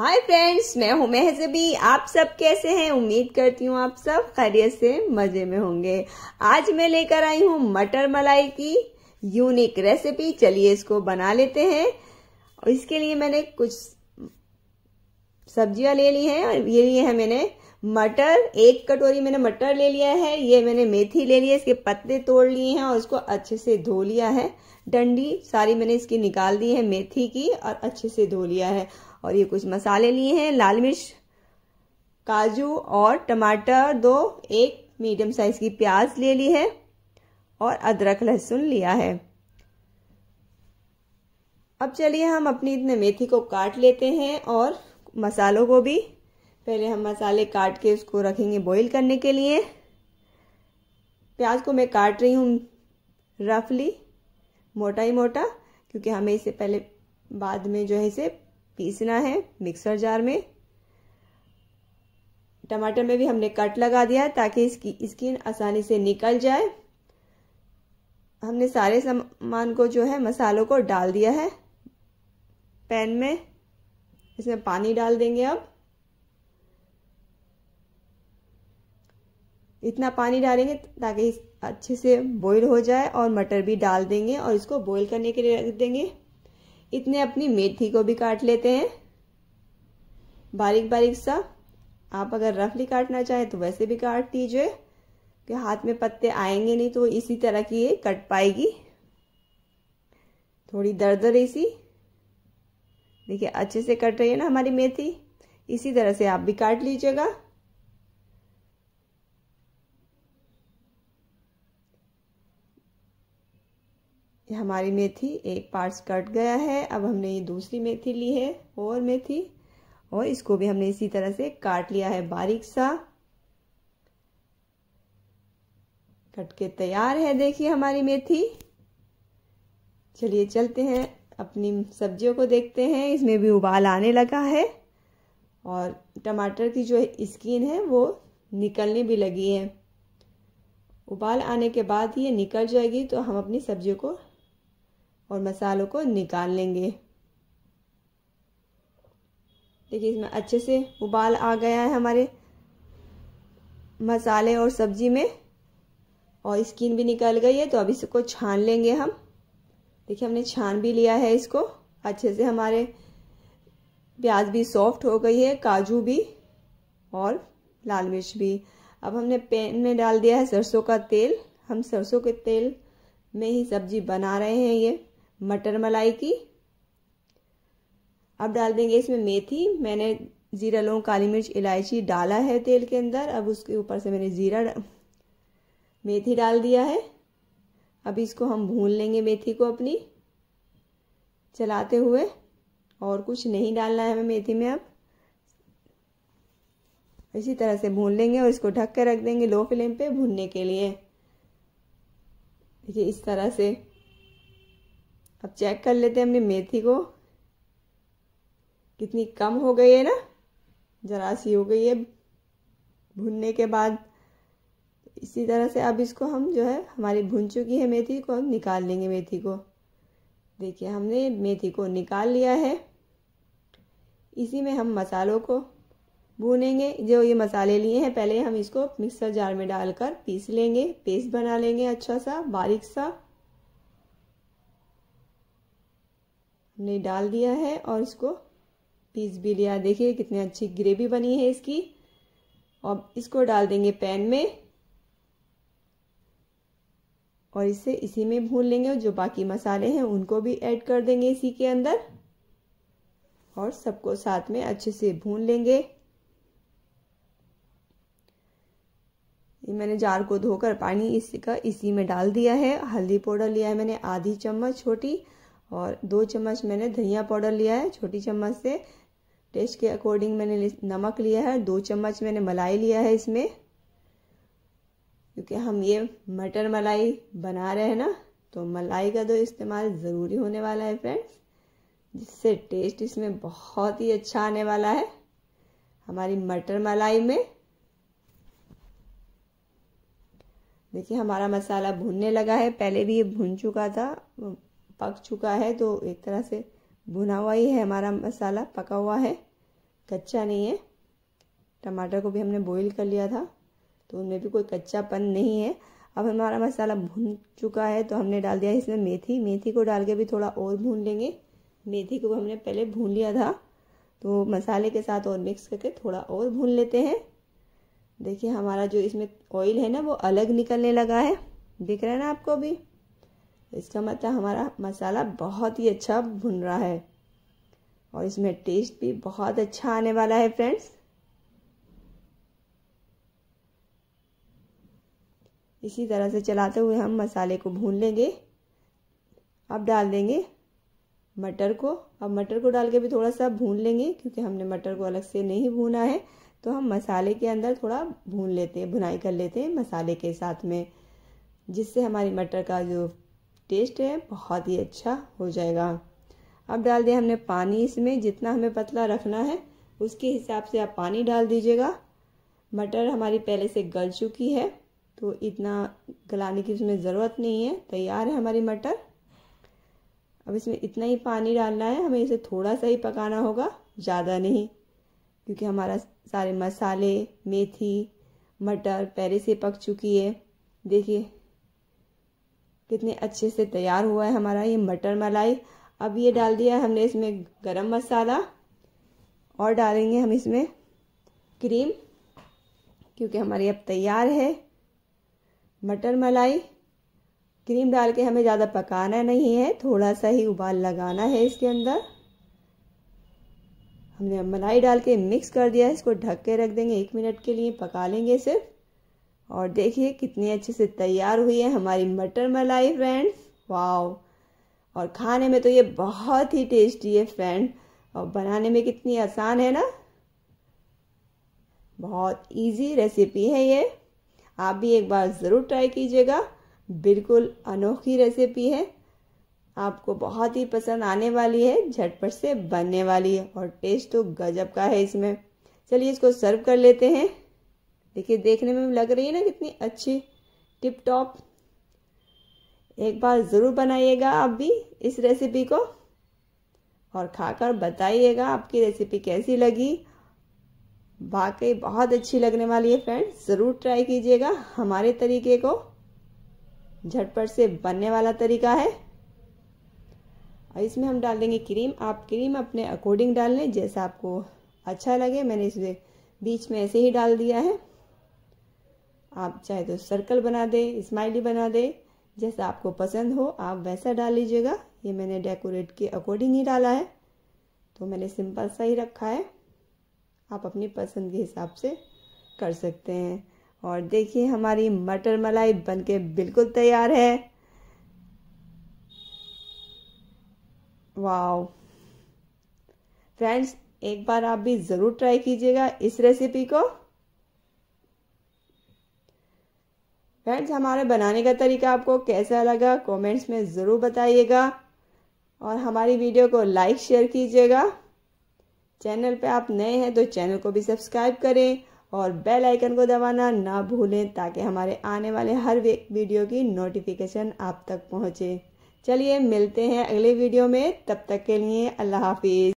hi friends मैं हूं मेहजबी आप सब कैसे हैं उम्मीद करती हूँ आप सब खैरियत से मजे में होंगे आज मैं लेकर आई हूँ मटर मलाई की यूनिक रेसिपी चलिए इसको बना लेते हैं और इसके लिए मैंने कुछ सब्जियां ले ली हैं और ये लिए है मैंने मटर एक कटोरी मैंने मटर ले लिया है ये मैंने मेथी ले ली है इसके पत्ते तोड़ लिए हैं और इसको अच्छे से धो लिया है डंडी सारी मैंने इसकी निकाल दी है मेथी की और अच्छे से धो लिया है और ये कुछ मसाले लिए हैं लाल मिर्च काजू और टमाटर दो एक मीडियम साइज की प्याज ले ली है और अदरक लहसुन लिया है अब चलिए हम अपनी इतने मेथी को काट लेते हैं और मसालों को भी पहले हम मसाले काट के उसको रखेंगे बॉईल करने के लिए प्याज को मैं काट रही हूँ रफली मोटा ही मोटा क्योंकि हमें इसे पहले बाद में जो है इसे पीसना है मिक्सर जार में टमाटर में भी हमने कट लगा दिया है ताकि इसकी स्किन आसानी से निकल जाए हमने सारे सामान को जो है मसालों को डाल दिया है पैन में इसमें पानी डाल देंगे अब इतना पानी डालेंगे ताकि अच्छे से बॉईल हो जाए और मटर भी डाल देंगे और इसको बॉईल करने के लिए रख देंगे इतने अपनी मेथी को भी काट लेते हैं बारीक बारीक सा आप अगर रफली काटना चाहें तो वैसे भी काट दीजिए कि हाथ में पत्ते आएंगे नहीं तो इसी तरह की ये कट पाएगी थोड़ी दरदर सी देखिए अच्छे से कट रही है ना हमारी मेथी इसी तरह से आप भी काट लीजिएगा हमारी मेथी एक पार्ट्स कट गया है अब हमने ये दूसरी मेथी ली है और मेथी और इसको भी हमने इसी तरह से काट लिया है बारीक सा कट के तैयार है देखिए हमारी मेथी चलिए चलते हैं अपनी सब्जियों को देखते हैं इसमें भी उबाल आने लगा है और टमाटर की जो स्किन है वो निकलने भी लगी है उबाल आने के बाद ये निकल जाएगी तो हम अपनी सब्जियों को और मसालों को निकाल लेंगे देखिए इसमें अच्छे से उबाल आ गया है हमारे मसाले और सब्जी में और स्किन भी निकल गई है तो अब इसको छान लेंगे हम देखिए हमने छान भी लिया है इसको अच्छे से हमारे प्याज भी सॉफ्ट हो गई है काजू भी और लाल मिर्च भी अब हमने पैन में डाल दिया है सरसों का तेल हम सरसों के तेल में ही सब्जी बना रहे हैं ये मटर मलाई की अब डाल देंगे इसमें मेथी मैंने ज़ीरा लौंग काली मिर्च इलायची डाला है तेल के अंदर अब उसके ऊपर से मैंने ज़ीरा मेथी डाल दिया है अब इसको हम भून लेंगे मेथी को अपनी चलाते हुए और कुछ नहीं डालना है हमें मेथी में अब इसी तरह से भून लेंगे और इसको ढक के रख देंगे लो फ्लेम पे भूनने के लिए देखिए इस तरह से अब चेक कर लेते हैं हमने मेथी को कितनी कम हो गई है ना ज़रा सी हो गई है भुनने के बाद इसी तरह से अब इसको हम जो है हमारी भुन चुकी है मेथी को हम निकाल लेंगे मेथी को देखिए हमने मेथी को निकाल लिया है इसी में हम मसालों को भूनेंगे जो ये मसाले लिए हैं पहले हम इसको मिक्सर जार में डालकर पीस लेंगे पेस्ट बना लेंगे अच्छा सा बारीक सा हमने डाल दिया है और इसको पीस भी लिया देखिए कितनी अच्छी ग्रेवी बनी है इसकी और इसको डाल देंगे पैन में और इसे इसी में भून लेंगे और जो बाकी मसाले हैं उनको भी ऐड कर देंगे इसी के अंदर और सबको साथ में अच्छे से भून लेंगे ये मैंने जार को धोकर पानी इसका इसी में डाल दिया है हल्दी पाउडर लिया है मैंने आधी चम्मच छोटी और दो चम्मच मैंने धनिया पाउडर लिया है छोटी चम्मच से टेस्ट के अकॉर्डिंग मैंने नमक लिया है दो चम्मच मैंने मलाई लिया है इसमें क्योंकि हम ये मटर मलाई बना रहे हैं ना तो मलाई का तो इस्तेमाल ज़रूरी होने वाला है फ्रेंड्स जिससे टेस्ट इसमें बहुत ही अच्छा आने वाला है हमारी मटर मलाई में देखिए हमारा मसाला भूनने लगा है पहले भी ये भून चुका था पक चुका है तो एक तरह से भुना हुआ ही है हमारा मसाला पका हुआ है कच्चा नहीं है टमाटर को भी हमने बॉईल कर लिया था तो उनमें भी कोई कच्चापन नहीं है अब हमारा मसाला भून चुका है तो हमने डाल दिया इसमें मेथी मेथी को डाल के भी थोड़ा और भून लेंगे मेथी को हमने पहले भून लिया था तो मसाले के साथ और मिक्स करके थोड़ा और भून लेते हैं देखिए हमारा जो इसमें ऑयल है ना वो अलग निकलने लगा है दिख रहा है ना आपको अभी इसका मतलब हमारा मसाला बहुत ही अच्छा भुन रहा है और इसमें टेस्ट भी बहुत अच्छा आने वाला है फ्रेंड्स इसी तरह से चलाते हुए हम मसाले को भून लेंगे अब डाल देंगे मटर को अब मटर को डाल के भी थोड़ा सा भून लेंगे क्योंकि हमने मटर को अलग से नहीं भूना है तो हम मसाले के अंदर थोड़ा भून लेते हैं भुनाई कर लेते हैं मसाले के साथ में जिससे हमारी मटर का जो टेस्ट है बहुत ही अच्छा हो जाएगा अब डाल दिया हमने पानी इसमें जितना हमें पतला रखना है उसके हिसाब से आप पानी डाल दीजिएगा मटर हमारी पहले से गल चुकी है तो इतना गलाने की उसमें ज़रूरत नहीं है तैयार है हमारी मटर अब इसमें इतना ही पानी डालना है हमें इसे थोड़ा सा ही पकाना होगा ज़्यादा नहीं क्योंकि हमारा सारे मसाले मेथी मटर पहले से पक चुकी है देखिए कितने अच्छे से तैयार हुआ है हमारा ये मटर मलाई अब ये डाल दिया हमने इसमें गरम मसाला और डालेंगे हम इसमें क्रीम क्योंकि हमारी अब तैयार है मटर मलाई क्रीम डाल के हमें ज़्यादा पकाना नहीं है थोड़ा सा ही उबाल लगाना है इसके अंदर हमने मलाई डाल के मिक्स कर दिया है इसको ढक के रख देंगे एक मिनट के लिए पका लेंगे सिर्फ और देखिए कितनी अच्छे से तैयार हुई है हमारी मटर मलाई फ्रेंड्स वाओ और खाने में तो ये बहुत ही टेस्टी है फ्रेंड और बनाने में कितनी आसान है ना बहुत इजी रेसिपी है ये आप भी एक बार ज़रूर ट्राई कीजिएगा बिल्कुल अनोखी रेसिपी है आपको बहुत ही पसंद आने वाली है झटपट से बनने वाली है और टेस्ट तो गजब का है इसमें चलिए इसको सर्व कर लेते हैं देखिए देखने में लग रही है ना कितनी अच्छी टिप टॉप एक बार ज़रूर बनाइएगा आप भी इस रेसिपी को और खाकर बताइएगा आपकी रेसिपी कैसी लगी वाकई बहुत अच्छी लगने वाली है फ्रेंड्स ज़रूर ट्राई कीजिएगा हमारे तरीके को झटपट से बनने वाला तरीका है और इसमें हम डाल देंगे क्रीम आप क्रीम अपने अकॉर्डिंग डाल लें जैसा आपको अच्छा लगे मैंने इसे बीच में ऐसे ही डाल दिया है आप चाहे तो सर्कल बना दें स्माइली बना दें जैसा आपको पसंद हो आप वैसा डाल लीजिएगा ये मैंने डेकोरेट के अकॉर्डिंग ही डाला है तो मैंने सिंपल सा ही रखा है आप अपनी पसंद के हिसाब से कर सकते हैं और देखिए हमारी मटर मलाई बनके बिल्कुल तैयार है वाओ फ्रेंड्स एक बार आप भी ज़रूर ट्राई कीजिएगा इस रेसिपी को फ्रेंड्स हमारे बनाने का तरीका आपको कैसा लगा कमेंट्स में ज़रूर बताइएगा और हमारी वीडियो को लाइक शेयर कीजिएगा चैनल पे आप नए हैं तो चैनल को भी सब्सक्राइब करें और बेल आइकन को दबाना ना भूलें ताकि हमारे आने वाले हर वीडियो की नोटिफिकेशन आप तक पहुँचे चलिए मिलते हैं अगले वीडियो में तब तक के लिए अल्लाह हाफिज़